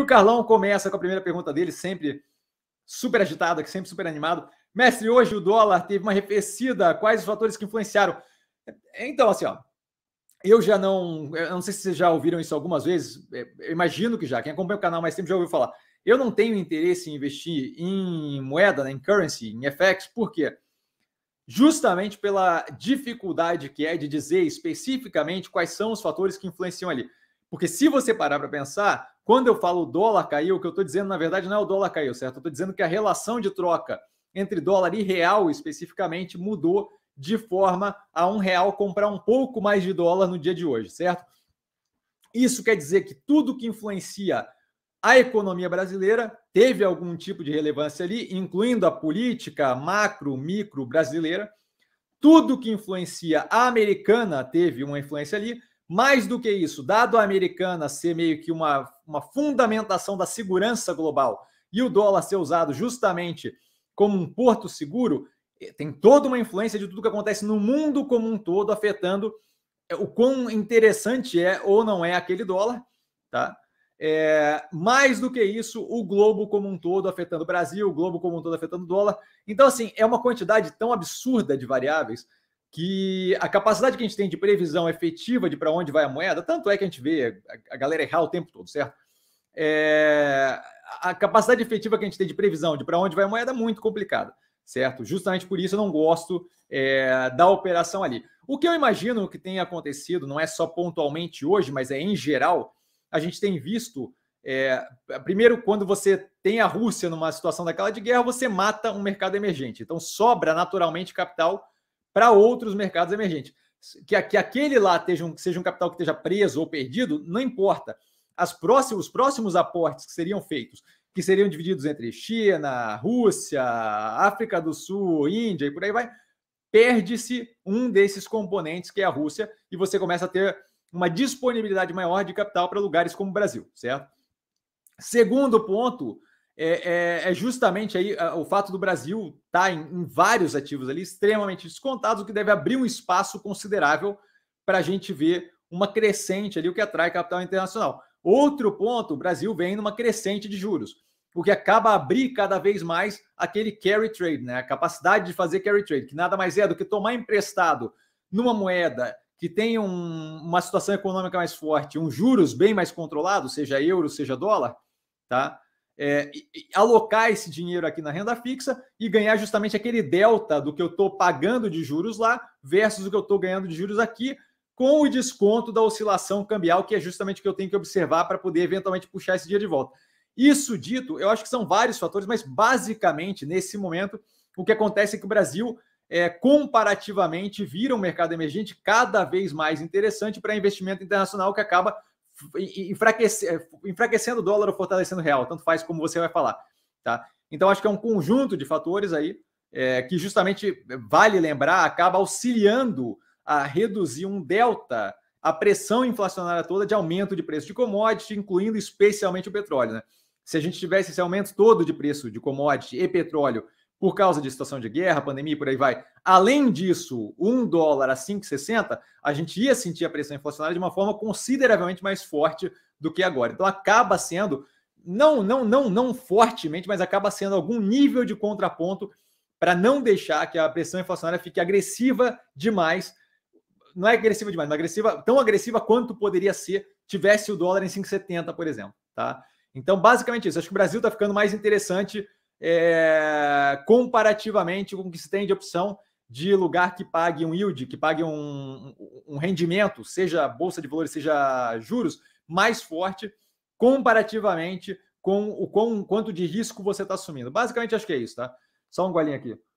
o Carlão começa com a primeira pergunta dele, sempre super agitado, aqui, sempre super animado. Mestre, hoje o dólar teve uma arrefecida, quais os fatores que influenciaram? É, então, assim, ó, eu já não. Eu não sei se vocês já ouviram isso algumas vezes, é, eu imagino que já, quem acompanha o canal mais tempo já ouviu falar. Eu não tenho interesse em investir em moeda, né, em currency, em FX, por quê? Justamente pela dificuldade que é de dizer especificamente quais são os fatores que influenciam ali. Porque se você parar para pensar, quando eu falo dólar caiu, o que eu estou dizendo, na verdade, não é o dólar caiu, certo? Eu estou dizendo que a relação de troca entre dólar e real, especificamente, mudou de forma a um real comprar um pouco mais de dólar no dia de hoje, certo? Isso quer dizer que tudo que influencia a economia brasileira teve algum tipo de relevância ali, incluindo a política macro, micro brasileira. Tudo que influencia a americana teve uma influência ali, mais do que isso, dado a americana ser meio que uma, uma fundamentação da segurança global e o dólar ser usado justamente como um porto seguro, eh, tem toda uma influência de tudo que acontece no mundo como um todo, afetando eh, o quão interessante é ou não é aquele dólar, tá? É, mais do que isso, o globo como um todo afetando o Brasil, o globo como um todo afetando o dólar. Então, assim, é uma quantidade tão absurda de variáveis que a capacidade que a gente tem de previsão efetiva de para onde vai a moeda, tanto é que a gente vê a galera errar o tempo todo, certo? É, a capacidade efetiva que a gente tem de previsão de para onde vai a moeda é muito complicada, certo? Justamente por isso eu não gosto é, da operação ali. O que eu imagino que tem acontecido, não é só pontualmente hoje, mas é em geral, a gente tem visto. É, primeiro, quando você tem a Rússia numa situação daquela de guerra, você mata um mercado emergente. Então sobra naturalmente capital para outros mercados emergentes. Que, que aquele lá esteja um, seja um capital que esteja preso ou perdido, não importa. As próximos, os próximos aportes que seriam feitos, que seriam divididos entre China, Rússia, África do Sul, Índia e por aí vai, perde-se um desses componentes, que é a Rússia, e você começa a ter uma disponibilidade maior de capital para lugares como o Brasil, certo? Segundo ponto, é, é, é justamente aí ah, o fato do Brasil estar tá em, em vários ativos ali extremamente descontados, o que deve abrir um espaço considerável para a gente ver uma crescente ali, o que atrai capital internacional. Outro ponto, o Brasil vem numa crescente de juros, o que acaba abrir cada vez mais aquele carry trade, né? A capacidade de fazer carry trade, que nada mais é do que tomar emprestado numa moeda que tem um, uma situação econômica mais forte, um juros bem mais controlado, seja euro, seja dólar, tá? é, alocar esse dinheiro aqui na renda fixa e ganhar justamente aquele delta do que eu estou pagando de juros lá versus o que eu estou ganhando de juros aqui, com o desconto da oscilação cambial, que é justamente o que eu tenho que observar para poder eventualmente puxar esse dia de volta. Isso dito, eu acho que são vários fatores, mas basicamente, nesse momento, o que acontece é que o Brasil, é, comparativamente, vira um mercado emergente cada vez mais interessante para investimento internacional que acaba enfraquecer, é, enfraquecendo o dólar ou fortalecendo o real, tanto faz como você vai falar. Tá? Então, acho que é um conjunto de fatores aí é, que justamente vale lembrar, acaba auxiliando a reduzir um delta, a pressão inflacionária toda de aumento de preço de commodity, incluindo especialmente o petróleo. Né? Se a gente tivesse esse aumento todo de preço de commodity e petróleo por causa de situação de guerra, pandemia e por aí vai. Além disso, um dólar a 5,60, a gente ia sentir a pressão inflacionária de uma forma consideravelmente mais forte do que agora. Então acaba sendo não não não não fortemente, mas acaba sendo algum nível de contraponto para não deixar que a pressão inflacionária fique agressiva demais. Não é agressiva demais, mas agressiva, tão agressiva quanto poderia ser tivesse o dólar em 5,70, por exemplo, tá? Então, basicamente isso. Acho que o Brasil está ficando mais interessante é, comparativamente com o que se tem de opção de lugar que pague um yield, que pague um, um rendimento, seja bolsa de valores, seja juros, mais forte comparativamente com o com, quanto de risco você está assumindo. Basicamente, acho que é isso, tá? Só um golinho aqui.